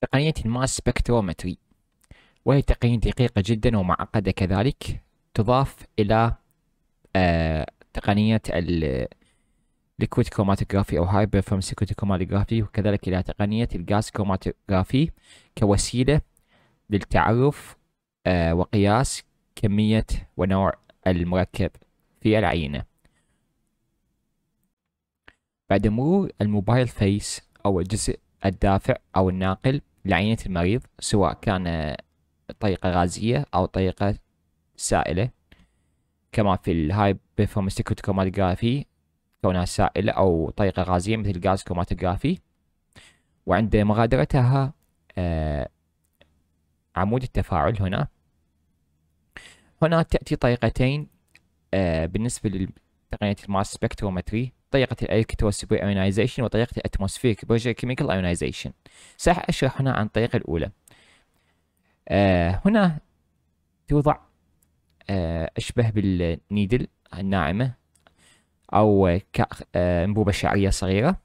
تقنية الماس سبكترومتري وهي تقنية دقيقة جدا ومعقدة كذلك تضاف إلى آه، تقنية ال ليكويد كروماتوغرافي أو هاي بيرفورمس ليكويد كروماتوغرافي وكذلك إلى تقنية الغاز كروماتوغرافي كوسيلة للتعرف آه، وقياس كمية ونوع المركب في العينة بعد مرور الموبايل فيس أو الجزء الدافع أو الناقل لعينة المريض سواء كان آه، طريقة غازية أو طريقة سائلة كما في الهاي كروماتوغرافي كونها سائلة أو طريقة غازية مثل غاز كروماتوغرافي وعند مغادرتها آه، عمود التفاعل هنا هنا تأتي طريقتين آه، بالنسبة لتقنية الماس سبكترومتري طريقة الالكتروسبير ايونايزيشن وطريقة الاتموسفيريك بريشر كيميكال ايونايزيشن سأشرح هنا عن الطريقة الأولى آه هنا توضع آه أشبه بالنيدل الناعمة أو آه شعرية صغيرة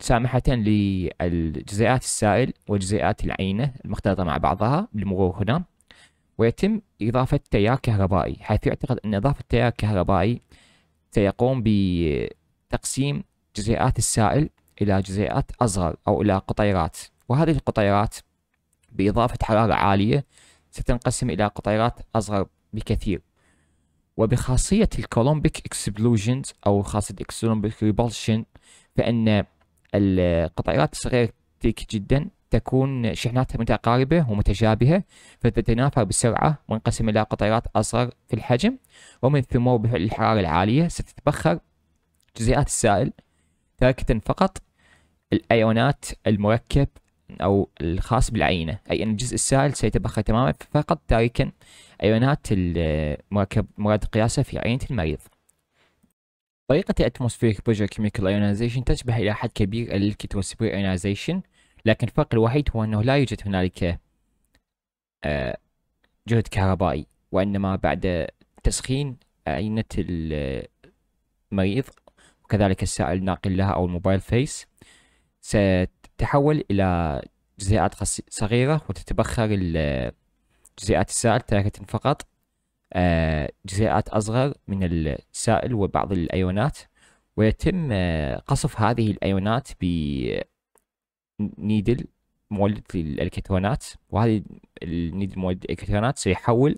سامحة للجزيئات السائل والجزيئات العينة المختلطة مع بعضها بالمرور هنا ويتم إضافة تيار كهربائي حيث يعتقد أن إضافة تيار كهربائي سيقوم بتقسيم جزيئات السائل إلى جزيئات أصغر أو إلى قطيرات وهذه القطيرات بإضافة حرارة عالية ستنقسم إلى قطيرات أصغر بكثير وبخاصية الكولومبيك اكسبلوجنز أو خاصية الكولومبيك ريبولشن فإن القطيرات الصغيرة تلك جدا تكون شحناتها متقاربة ومتشابهة فتتنافر بسرعة وانقسم إلى قطيرات أصغر في الحجم ومن ثم بفعل الحرارة العالية ستتبخر جزيئات السائل تاركة فقط الأيونات المركب أو الخاص بالعينة أي أن الجزء السائل سيتبخر تماما فقط تاركا أيونات المركب مراد قياسه في عينة المريض طريقة الاتموسفيريك pressure كيميكال ايونيزيشن تشبه إلى حد كبير الكتروسبير ايونيزيشن لكن الفرق الوحيد هو أنه لا يوجد هنالك آه، جهد كهربائي وإنما بعد تسخين أينة المريض وكذلك السائل الناقل لها أو الموبايل فيس ستتحول إلى جزيئات صغيرة وتتبخر جزيئات السائل ثلاثة فقط آه، جزيئات أصغر من السائل وبعض الأيونات ويتم آه، قصف هذه الأيونات ب نيدل مولد للكترونات وهذه النيدل مولد الكترونات سيحول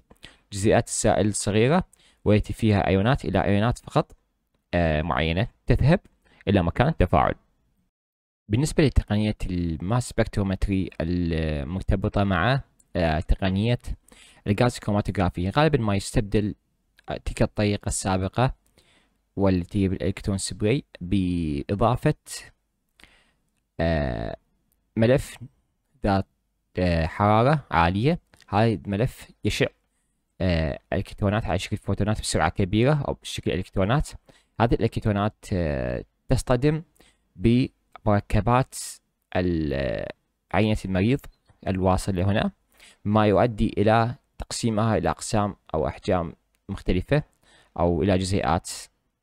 جزيئات السائل الصغيرة والتي فيها أيونات إلى أيونات فقط آه، معينة تذهب إلى مكان التفاعل بالنسبة لتقنية الماس سبكترومتري المرتبطة مع آه، تقنية الغاز كروماتوغرافي غالبا ما يستبدل آه، تلك الطريقة السابقة والتي هي بالإلكترون سبراي بإضافة ملف ذات آه، حرارة عالية هذا الملف يشع آه، الكترونات على شكل فوتونات بسرعة كبيرة أو بشكل الكترونات هذه الالكترونات آه، تصطدم بمركبات عينة المريض الواصلة هنا ما يؤدي إلى تقسيمها إلى أقسام أو أحجام مختلفة أو إلى جزيئات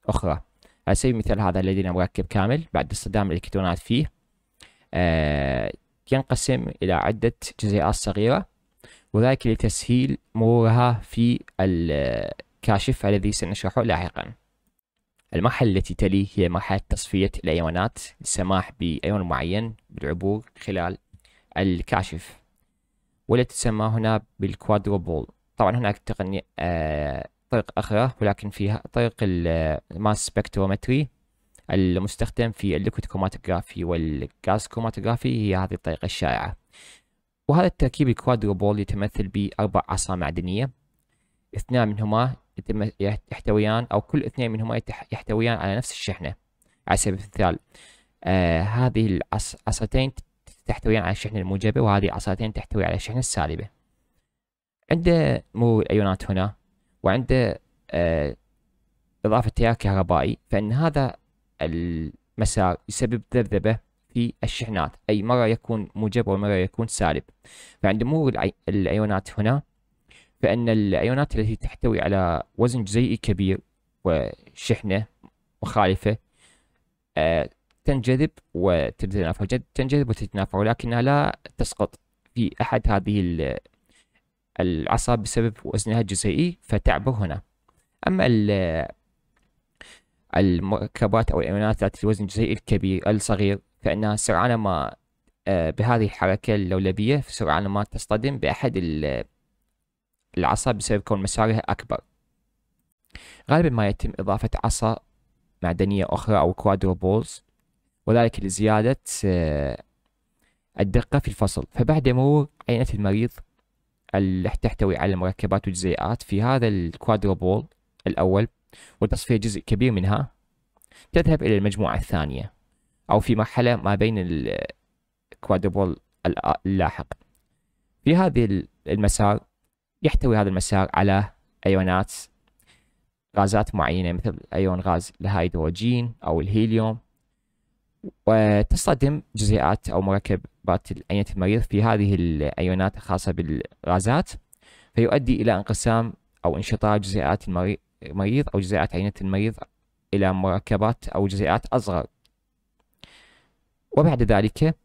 أخرى على سبيل المثال هذا لدينا مركب كامل بعد اصطدام الإلكترونات فيه آه، ينقسم إلى عدة جزيئات صغيرة وذلك لتسهيل مرورها في الكاشف الذي سنشرحه لاحقا المرحلة التي تلي هي مرحلة تصفية الأيونات للسماح بأيون معين بالعبور خلال الكاشف والتي تسمى هنا بالكوادروبول طبعا هناك تقنية آه طرق أخرى ولكن فيها طريق الماس سبكترومتري المستخدم في الليكويد كروماتوغرافي والغاز كروماتوغرافي هي هذه الطريقة الشائعة وهذا التركيب الكوادروبول يتمثل بأربع عصا معدنية اثنان منهما يحتويان أو كل اثنين منهما يحتويان على نفس الشحنة على سبيل المثال آه هذه العصتين تحتويان على الشحنة الموجبة وهذه العصتين تحتوي على الشحنة السالبة عند مرور الأيونات هنا وعند آه إضافة تيار كهربائي فإن هذا المسار يسبب ذبذبة في الشحنات أي مرة يكون موجب ومرة يكون سالب فعند مرور الأيونات هنا فإن الأيونات التي تحتوي على وزن جزيئي كبير وشحنة مخالفة آه، تنجذب وتتنافر تنجذب وتتنافر ولكنها لا تسقط في أحد هذه العصا بسبب وزنها الجزيئي فتعبر هنا أما المركبات أو الايونات ذات الوزن الجزيئي الكبير الصغير فإنها سرعان ما آه، بهذه الحركة اللولبية سرعان ما تصطدم بأحد العصا بسبب كون مسارها أكبر غالبا ما يتم إضافة عصا معدنية أخرى أو بولز وذلك لزيادة آه، الدقة في الفصل فبعد مرور عينة المريض التي تحتوي على المركبات والجزيئات في هذا بول الأول وتصفية جزء كبير منها تذهب إلى المجموعة الثانية أو في مرحلة ما بين الكوادربول اللاحق في هذه المسار يحتوي هذا المسار على أيونات غازات معينة مثل أيون غاز الهيدروجين أو الهيليوم وتصطدم جزيئات أو مركبات أنية المريض في هذه الأيونات الخاصة بالغازات فيؤدي إلى انقسام أو انشطار جزيئات المريض أو جزيئات عينة المريض إلى مركبات أو جزيئات أصغر وبعد ذلك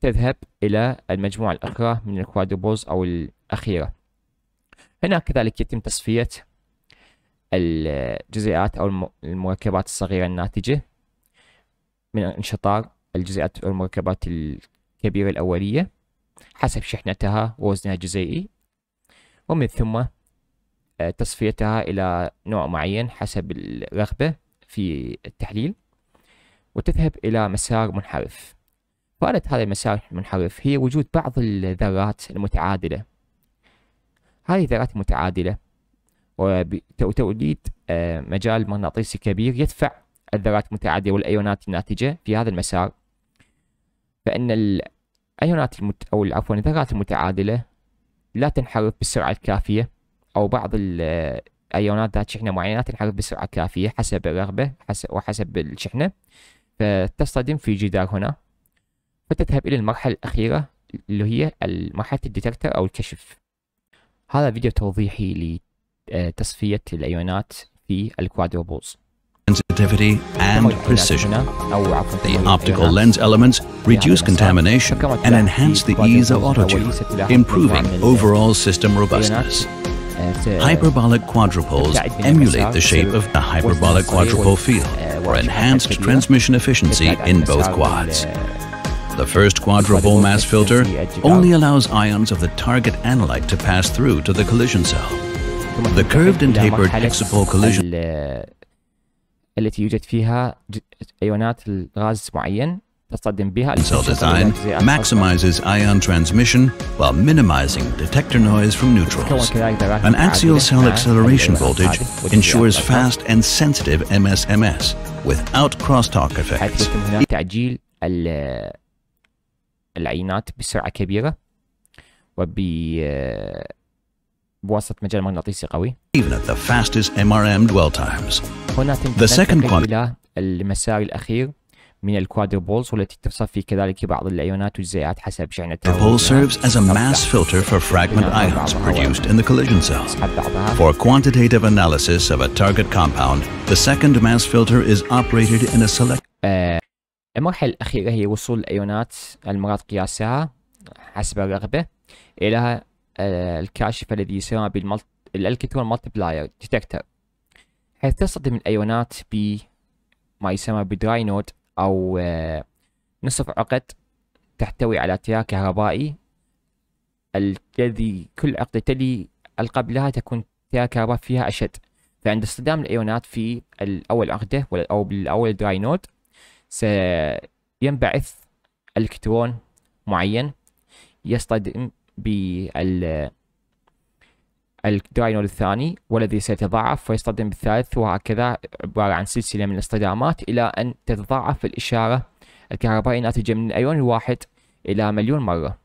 تذهب إلى المجموعة الأخرى من الكوادربولز أو الأخيرة هنا كذلك يتم تصفية الجزيئات أو المركبات الصغيرة الناتجة من انشطار الجزيئات أو المركبات الكبيرة الأولية حسب شحنتها ووزنها الجزيئي ومن ثم آه، تصفيتها إلى نوع معين حسب الرغبة في التحليل وتذهب إلى مسار منحرف فائدة هذا المسار المنحرف هي وجود بعض الذرات المتعادلة هذه الذرات المتعادلة وتوليد آه، مجال مغناطيسي كبير يدفع الذرات المتعادلة والأيونات الناتجة في هذا المسار فإن الأيونات المت... أو عفوا الذرات المتعادلة لا تنحرف بالسرعة الكافية أو بعض الأيونات ذات شحنة معينة تنحرف بسرعة كافية حسب الرغبة حسب وحسب الشحنة فتصطدم في جدار هنا فتذهب إلى المرحلة الأخيرة اللي هي مرحلة الديتكتر أو الكشف هذا فيديو توضيحي لتصفية آه، الأيونات في الكوادروبولز sensitivity and precision. The optical lens elements يعني reduce contamination and enhance the ease of auto improving overall system robustness. Hyperbolic quadrupoles emulate the shape of a hyperbolic quadrupole field for enhanced transmission efficiency in both quads. The first quadrupole mass filter only allows ions of the target analyte to pass through to the collision cell. The curved and tapered hexapole collision فيها ايونات الغاز معين Cell design maximizes ion transmission while minimizing detector noise from neutrals. An axial cell acceleration voltage ensures fast and sensitive MSMS without crosstalk effects. تعجيل العينات بسرعة كبيرة وب بواسطة مجال مغناطيسي قوي. Even at the fastest MRM dwell times. هنا تنتقل إلى المسار الأخير من الكوادربولز والتي تصفي كذلك بعض الأيونات والجزيئات حسب شحنتها. The pole serves as a mass filter for fragment ions produced in the collision zone. For quantitative analysis of a target compound, the second mass filter is operated in a select. آه، المرحلة الأخيرة هي وصول الأيونات المراد قياسها حسب الرغبة إلى آه، الكاشف الذي يسمى بالالكترون مالتبلاير ديتكتر حيث تصطدم الأيونات بما يسمى بدراي نود أو آه، نصف عقد تحتوي على تيار كهربائي الذي كل عقدة تلي القبلها تكون تيار كهرباء فيها أشد فعند اصطدام الأيونات في الأول عقدة أو بالأول دراي نود سينبعث الكترون معين يصطدم بال الدراينول الثاني والذي سيتضاعف ويصطدم بالثالث وهكذا عبارة عن سلسلة من الاصطدامات إلى أن تتضاعف الإشارة الكهربائية الناتجة من الأيون الواحد إلى مليون مرة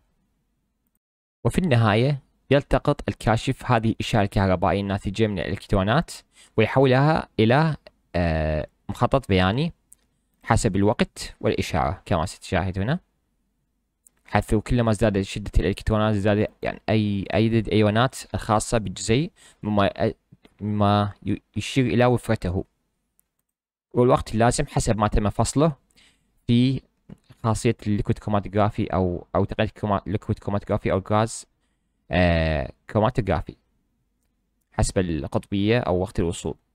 وفي النهاية يلتقط الكاشف هذه الإشارة الكهربائية الناتجة من الإلكترونات ويحولها إلى آه، مخطط بياني حسب الوقت والإشارة كما ستشاهد هنا حيث كلما ازدادت شدة الإلكترونات ازداد يعني أي عدد أيونات الخاصة بالجزيء مما مما يشير إلى وفرته والوقت اللازم حسب ما تم فصله في خاصية الليكويد كروماتوغرافي أو أو تقنية الليكويد كروماتوغرافي أو غاز آه كروماتوغرافي حسب القطبية أو وقت الوصول